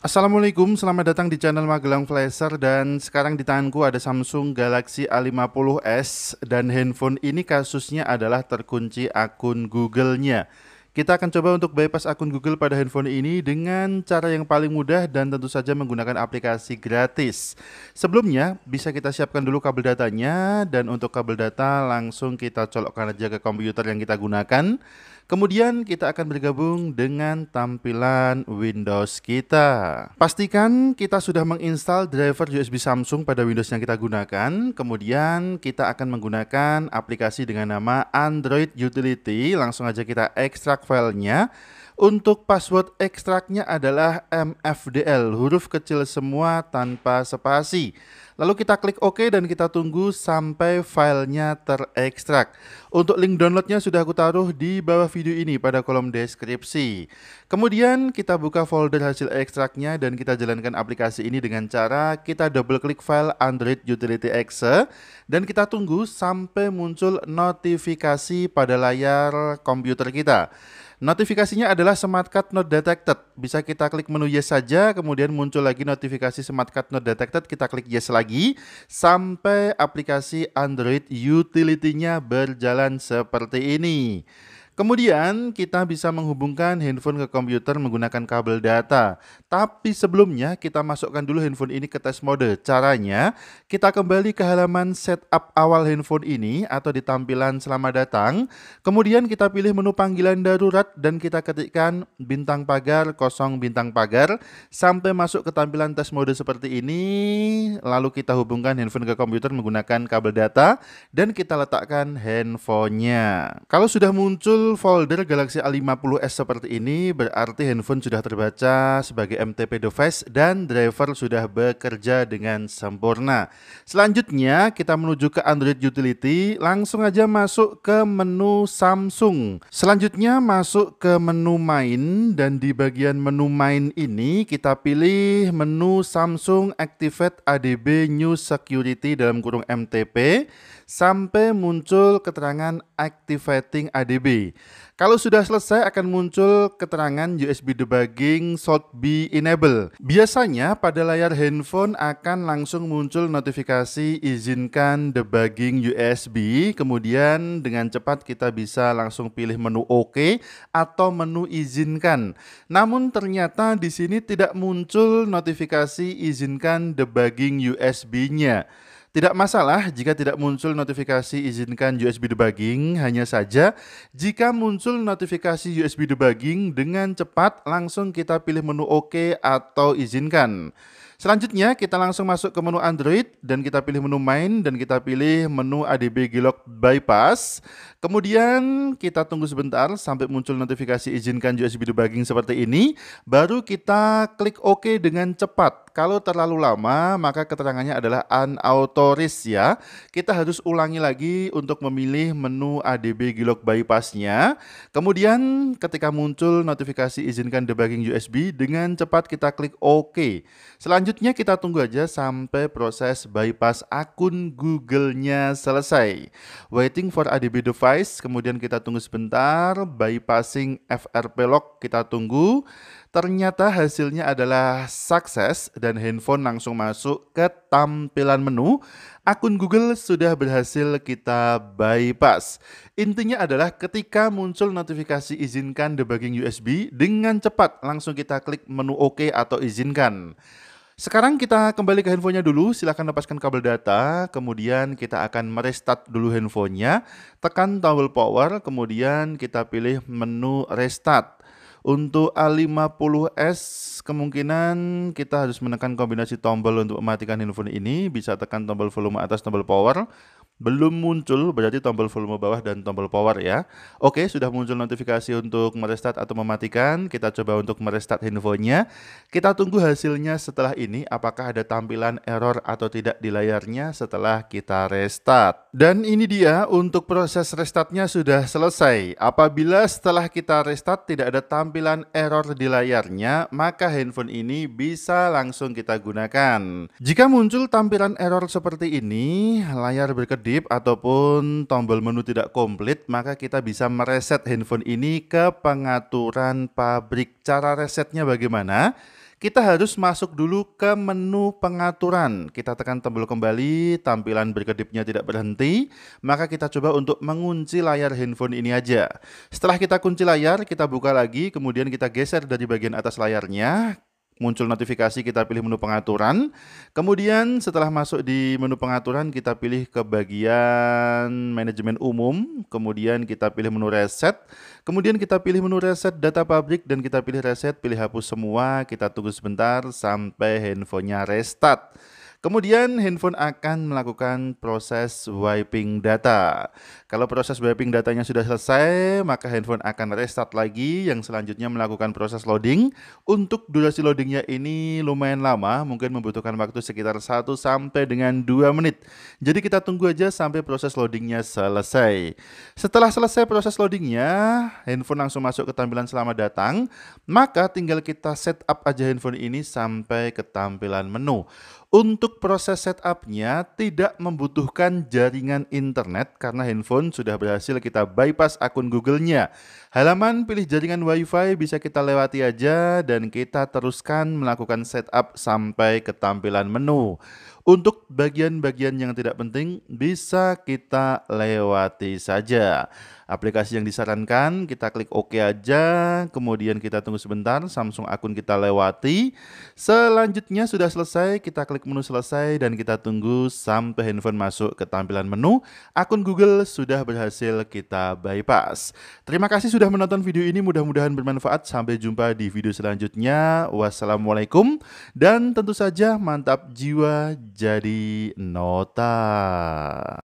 Assalamualaikum, selamat datang di channel Magelang Flasher dan sekarang di tanganku ada Samsung Galaxy A50s dan handphone ini kasusnya adalah terkunci akun Google-nya. Kita akan coba untuk bypass akun Google pada handphone ini dengan cara yang paling mudah dan tentu saja menggunakan aplikasi gratis. Sebelumnya, bisa kita siapkan dulu kabel datanya dan untuk kabel data langsung kita colokkan aja ke komputer yang kita gunakan. Kemudian kita akan bergabung dengan tampilan Windows kita. Pastikan kita sudah menginstal driver USB Samsung pada Windows yang kita gunakan. Kemudian kita akan menggunakan aplikasi dengan nama Android Utility. Langsung aja kita ekstrak filenya. Untuk password ekstraknya adalah MFDL, huruf kecil semua tanpa spasi. Lalu kita klik OK dan kita tunggu sampai filenya terekstrak. Untuk link downloadnya sudah aku taruh di bawah video ini pada kolom deskripsi. Kemudian kita buka folder hasil ekstraknya dan kita jalankan aplikasi ini dengan cara kita double klik file Android Utility Exe dan kita tunggu sampai muncul notifikasi pada layar komputer kita. Notifikasinya adalah SmartCard Not Detected. Bisa kita klik menu Yes saja, kemudian muncul lagi notifikasi SmartCard Not Detected. Kita klik Yes lagi sampai aplikasi Android utility-nya berjalan seperti ini. Kemudian kita bisa menghubungkan handphone ke komputer menggunakan kabel data. Tapi sebelumnya kita masukkan dulu handphone ini ke test mode. Caranya kita kembali ke halaman setup awal handphone ini atau di tampilan selamat datang. Kemudian kita pilih menu panggilan darurat dan kita ketikkan bintang pagar kosong bintang pagar sampai masuk ke tampilan test mode seperti ini. Lalu kita hubungkan handphone ke komputer menggunakan kabel data dan kita letakkan handphonenya. Kalau sudah muncul folder Galaxy A50s seperti ini berarti handphone sudah terbaca sebagai MTP device dan driver sudah bekerja dengan sempurna. Selanjutnya kita menuju ke Android Utility, langsung aja masuk ke menu Samsung. Selanjutnya masuk ke menu main dan di bagian menu main ini kita pilih menu Samsung Activate ADB New Security dalam kurung MTP sampai muncul keterangan Activating ADB. Kalau sudah selesai akan muncul keterangan USB debugging should be enable. Biasanya pada layar handphone akan langsung muncul notifikasi izinkan debugging USB. Kemudian dengan cepat kita bisa langsung pilih menu OK atau menu izinkan. Namun ternyata di sini tidak muncul notifikasi izinkan debugging USB-nya. Tidak masalah jika tidak muncul notifikasi izinkan USB debugging, hanya saja jika muncul notifikasi USB debugging dengan cepat langsung kita pilih menu OK atau izinkan. Selanjutnya kita langsung masuk ke menu Android dan kita pilih menu main dan kita pilih menu ADB Glock bypass. Kemudian kita tunggu sebentar sampai muncul notifikasi izinkan USB debugging seperti ini, baru kita klik OK dengan cepat. Kalau terlalu lama, maka keterangannya adalah unauthorized ya. Kita harus ulangi lagi untuk memilih menu ADB Glock bypassnya. Kemudian ketika muncul notifikasi izinkan debugging USB, dengan cepat kita klik OK. Selanjutnya Selanjutnya kita tunggu aja sampai proses bypass akun Google-nya selesai. Waiting for ADB device, kemudian kita tunggu sebentar, bypassing FRP lock. kita tunggu. Ternyata hasilnya adalah sukses dan handphone langsung masuk ke tampilan menu. Akun Google sudah berhasil kita bypass. Intinya adalah ketika muncul notifikasi izinkan debugging USB, dengan cepat langsung kita klik menu OK atau izinkan. Sekarang kita kembali ke handphonenya dulu, silahkan lepaskan kabel data, kemudian kita akan merestart dulu handphonenya, tekan tombol power, kemudian kita pilih menu restart. Untuk A50s kemungkinan kita harus menekan kombinasi tombol untuk mematikan handphone ini, bisa tekan tombol volume atas, tombol power, belum muncul berarti tombol volume bawah dan tombol power ya. Oke, sudah muncul notifikasi untuk merestart atau mematikan. Kita coba untuk merestart handphonenya. Kita tunggu hasilnya setelah ini apakah ada tampilan error atau tidak di layarnya setelah kita restart. Dan ini dia untuk proses restartnya sudah selesai. Apabila setelah kita restart tidak ada tampilan error di layarnya, maka handphone ini bisa langsung kita gunakan. Jika muncul tampilan error seperti ini, layar berkedip kedip ataupun tombol menu tidak komplit, maka kita bisa mereset handphone ini ke pengaturan pabrik. Cara resetnya bagaimana? Kita harus masuk dulu ke menu pengaturan. Kita tekan tombol kembali, tampilan berkedipnya tidak berhenti, maka kita coba untuk mengunci layar handphone ini aja. Setelah kita kunci layar, kita buka lagi, kemudian kita geser dari bagian atas layarnya muncul notifikasi kita pilih menu pengaturan. Kemudian setelah masuk di menu pengaturan kita pilih ke bagian manajemen umum, kemudian kita pilih menu reset, kemudian kita pilih menu reset data pabrik dan kita pilih reset, pilih hapus semua, kita tunggu sebentar sampai handphonenya restart. Kemudian handphone akan melakukan proses wiping data. Kalau proses wiping datanya sudah selesai, maka handphone akan restart lagi yang selanjutnya melakukan proses loading. Untuk durasi loadingnya ini lumayan lama, mungkin membutuhkan waktu sekitar 1 sampai dengan 2 menit. Jadi kita tunggu aja sampai proses loadingnya selesai. Setelah selesai proses loadingnya, handphone langsung masuk ke tampilan selamat datang, maka tinggal kita setup aja handphone ini sampai ke tampilan menu. Untuk untuk proses setupnya tidak membutuhkan jaringan internet karena handphone sudah berhasil kita bypass akun Google-nya. Halaman pilih jaringan Wi-Fi bisa kita lewati aja dan kita teruskan melakukan setup sampai ke tampilan menu. Untuk bagian-bagian yang tidak penting bisa kita lewati saja aplikasi yang disarankan, kita klik OK aja, kemudian kita tunggu sebentar, Samsung akun kita lewati. Selanjutnya sudah selesai, kita klik menu selesai dan kita tunggu sampai handphone masuk ke tampilan menu. Akun Google sudah berhasil kita bypass. Terima kasih sudah menonton video ini, mudah-mudahan bermanfaat. Sampai jumpa di video selanjutnya. Wassalamualaikum dan tentu saja mantap jiwa jadi nota.